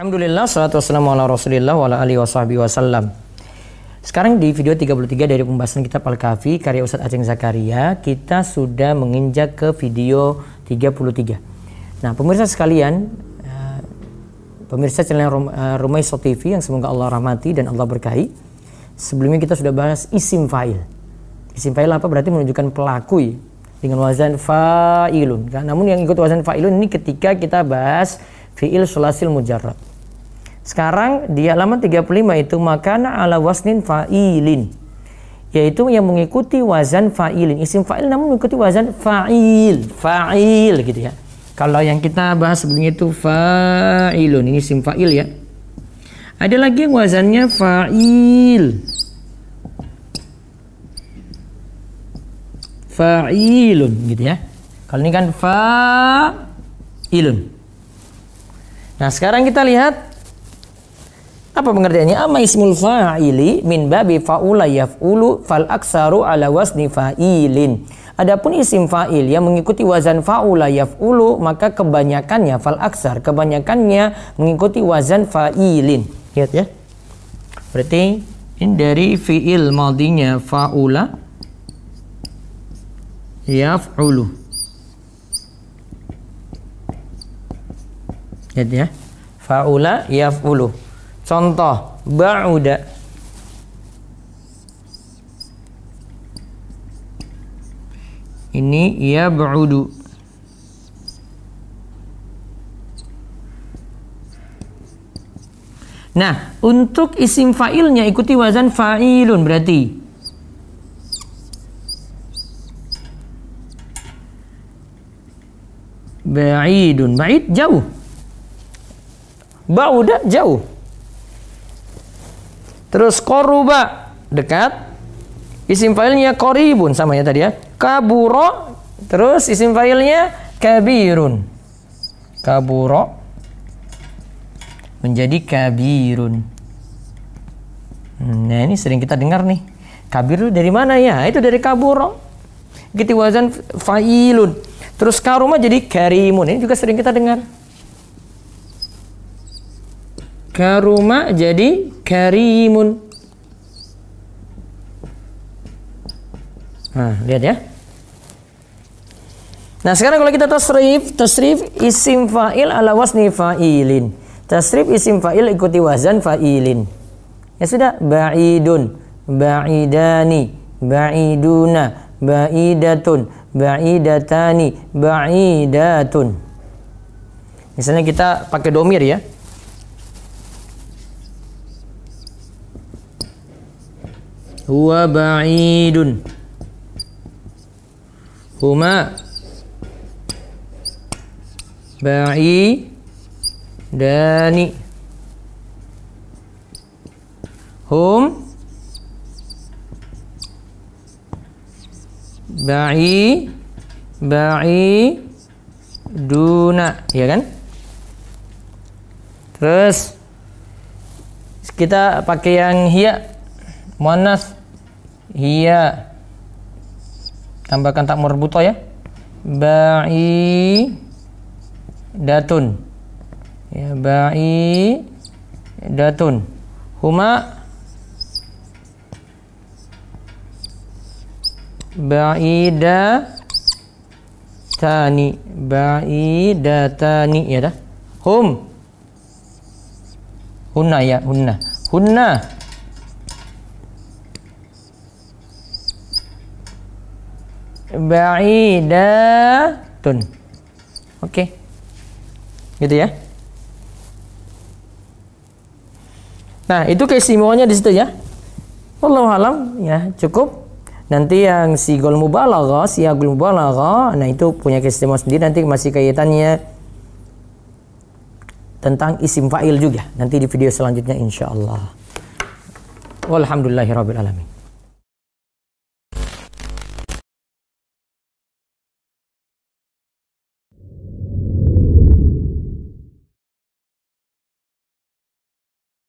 Alhamdulillah, salatu wassalamu ala rasulillah wa ala alihi wa sahbihi wasallam. Sekarang di video 33 dari pembahasan kitab Al-Kahfi karya Ustadz Aceng Zakaria, kita sudah menginjak ke video 33. Nah, pemirsa sekalian, eh, pemirsa channel eh, Rumai Iso TV yang semoga Allah rahmati dan Allah berkahi. Sebelumnya kita sudah bahas isim fa'il. Isim fa'il apa? Berarti menunjukkan pelaku dengan wazan fa'ilun. Nah, namun yang ikut wazan fa'ilun ini ketika kita bahas fi'il sulasil mujarrad. Sekarang di halaman 35 itu makana ala wasnin fa'ilin. Yaitu yang mengikuti wazan fa'ilin. Isim fa'il namun mengikuti wazan fa'il. Fa'il gitu ya. Kalau yang kita bahas sebelumnya itu fa'ilun. Ini isim fa'il ya. Ada lagi yang wazannya fa'il. Fa'ilun gitu ya. Kalau ini kan fa'ilun. Nah sekarang kita lihat apa pengertiannya? Amma ismul fa'ili min babi fa'ula yaf'ulu fal aksaru ala wasni fa'ilin. Adapun isim fa'il yang mengikuti wazan fa'ula yaf'ulu maka kebanyakannya fal aksar, kebanyakannya mengikuti wazan fa'ilin. Lihat ya. Berarti ini dari fi'il maldinya fa'ula yaf'ulu. Lihat ya. Fa'ula yaf'ulu. Contoh ba'uda. Ini ya ba'udu. Nah, untuk isim fa'ilnya ikuti wazan fa'ilun berarti Ba'idun. Ba'id jauh. Ba'uda jauh. Terus koruba dekat. Isim failnya koribun sama ya tadi ya. Kaburo. Terus isim failnya kabirun. Kaburo menjadi kabirun. Hmm, nah ini sering kita dengar nih. Kabir dari mana ya? Itu dari kaburo. Gitu wazan fa'ilun. Terus karuma jadi karimun. Ini juga sering kita dengar karuma jadi karimun nah lihat ya nah sekarang kalau kita tasrif tasrif isim fa'il ala wasni fa'ilin tasrif isim fa'il ikuti wazan fa'ilin ya sudah ba'idun ba'idani ba'iduna ba'idatun ba'idatani ba'idatun misalnya kita pakai domir ya huwa ba'idun huma ba'i dani hum ba'i ba'i duna ya kan terus kita pakai yang hiya muannas hiya tambahkan tak merbuto oh ya ba'i datun ya ba'i datun huma ba'ida tani ba'ida tani ya dah hum hunna ya hunna hunna ba'idatun. Oke. Okay. Gitu ya. Nah, itu keistimewanya di situ ya. Wallahu alam ya, cukup. Nanti yang si mubalaghah, siagul mubalaghah, nah itu punya keistimewaan sendiri nanti masih kaitannya tentang isim fa'il juga nanti di video selanjutnya insyaallah. Walhamdulillahirabbil alamin.